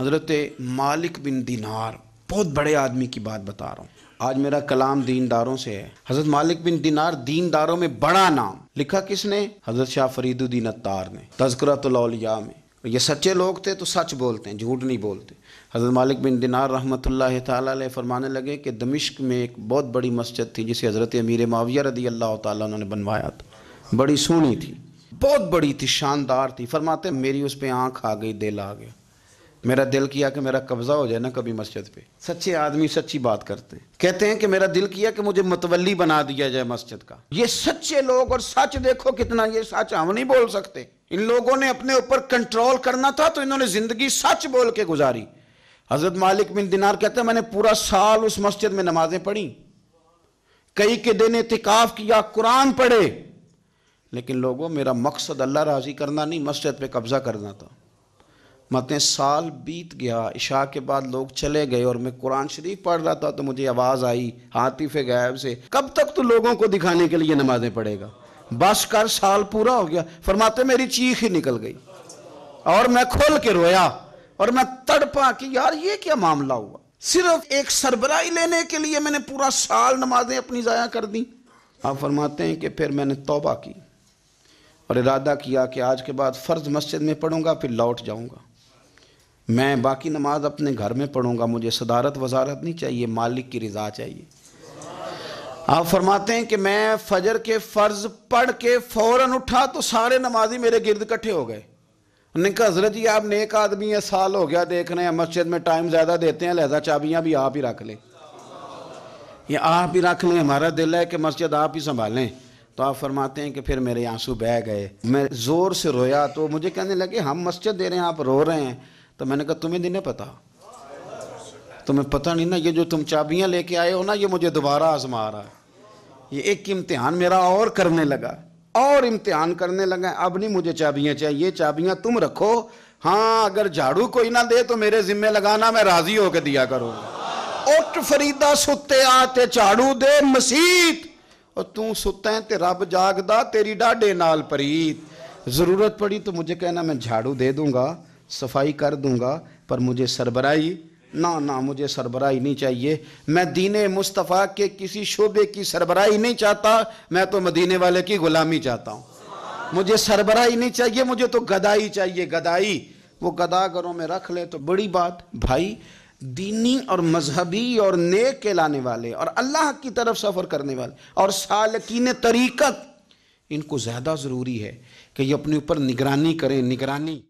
हज़रत मालिक बिन दिनार बहुत बड़े आदमी की बात बता रहा हूँ आज मेरा कलाम दीनदारों से है हज़रत मालिक बिन दिनार दीनदारों में बड़ा नाम लिखा किसने हज़रत शाह फरीदुद्दीन अतार ने तस्करतलिया में ये सच्चे लोग थे तो सच बोलते हैं झूठ नहीं बोलते हज़रत मालिक बिन दिनार रहमत ला फरमाने लगे कि दमिश्क में एक बहुत बड़ी मस्जिद थी जिसे हज़रत अमीर माविया रदी अल्लाह तुमने बनवाया था बड़ी सोनी थी बहुत बड़ी थी शानदार थी फरमाते मेरी उस पर आँख आ गई दिल आ गया मेरा दिल किया कि मेरा कब्जा हो जाए ना कभी मस्जिद पे सच्चे आदमी सच्ची बात करते हैं कहते हैं कि मेरा दिल किया कि मुझे मतवली बना दिया जाए मस्जिद का ये सच्चे लोग और सच देखो कितना ये सच हम नहीं बोल सकते इन लोगों ने अपने ऊपर कंट्रोल करना था तो इन्होंने जिंदगी सच बोल के गुजारी हजरत मालिक बिन दिनार कहते हैं मैंने पूरा साल उस मस्जिद में नमाजें पढ़ी कई के दिन इतिकाफ किया कुरान पढ़े लेकिन लोगों मेरा मकसद अल्लाह राजी करना नहीं मस्जिद पे कब्जा करना था मत साल बीत गया इशा के बाद लोग चले गए और मैं कुरान शरीफ पढ़ रहा था तो मुझे आवाज़ आई हातिफ गायब से कब तक तो लोगों को दिखाने के लिए नमाजें पढ़ेगा बस कर साल पूरा हो गया फरमाते मेरी चीख ही निकल गई और मैं खोल के रोया और मैं तड़पा कि यार ये क्या मामला हुआ सिर्फ एक सरबराही लेने के लिए मैंने पूरा साल नमाजें अपनी ज़ाया कर दी आप फरमाते हैं कि फिर मैंने तोबा की और इरादा किया कि आज के बाद फ़र्ज मस्जिद में पढ़ूंगा फिर लौट जाऊंगा मैं बाकी नमाज अपने घर में पढ़ूंगा मुझे सदारत वजारत नहीं चाहिए मालिक की रजा चाहिए आप फरमाते हैं कि मैं फजर के फ़र्ज पढ़ के फ़ौरन उठा तो सारे नमाजी मेरे गिर्द इकट्ठे हो गए उन्होंने कहा हजरत जी आप नेक आदमी है साल हो गया देख रहे हैं मस्जिद में टाइम ज़्यादा देते हैं लहजा चाबियाँ भी आप ही रख लें ये आप ही रख लें हमारा दिल है कि मस्जिद आप ही संभालें तो आप फरमाते हैं कि फिर मेरे आंसू बह गए मैं ज़ोर से रोया तो मुझे कहने लगे हम मस्जिद दे रहे हैं आप रो रहे हैं तो मैंने कहा तुम्हें नहीं पता तुम्हें पता नहीं ना ये जो तुम चाबियां लेके आए हो ना ये मुझे दोबारा आजमा रहा है ये एक इम्तिहान मेरा और करने लगा और इम्तिहान करने लगा अब नहीं मुझे चाबियां चाहिए चाबियां तुम रखो हाँ अगर झाड़ू कोई ना दे तो मेरे जिम्मे लगाना मैं राजी होकर दिया करूंगा उठ फरीदा सुते आते झाड़ू दे मसीत और तू सुता ते रब जागदा तेरी डाडे नाल परीत जरूरत पड़ी तो मुझे कहना मैं झाड़ू दे दूंगा सफाई कर दूंगा पर मुझे सरबराही ना ना मुझे सरबराही नहीं चाहिए मैं दीन मुस्तफ़ा के किसी शोबे की सरबराही नहीं चाहता मैं तो मदीने वाले की गुलामी चाहता हूँ मुझे सरबराही नहीं चाहिए मुझे तो गदाई चाहिए गदाई वो गदा घरों में रख ले तो बड़ी बात भाई दीनी और मजहबी और नेक कहलाने वाले और अल्लाह की तरफ सफ़र करने वाले और सालकीन तरीक़त इनको ज़्यादा ज़रूरी है कि ये अपने ऊपर निगरानी करें निगरानी